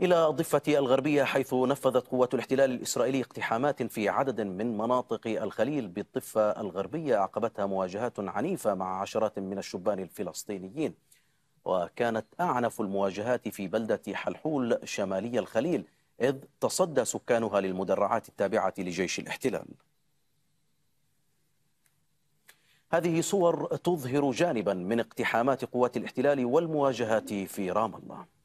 إلى الضفة الغربية حيث نفذت قوات الاحتلال الإسرائيلي اقتحامات في عدد من مناطق الخليل بالضفة الغربية عقبتها مواجهات عنيفة مع عشرات من الشبان الفلسطينيين وكانت أعنف المواجهات في بلدة حلحول شمالي الخليل إذ تصدى سكانها للمدرعات التابعة لجيش الاحتلال هذه صور تظهر جانبا من اقتحامات قوات الاحتلال والمواجهات في رام الله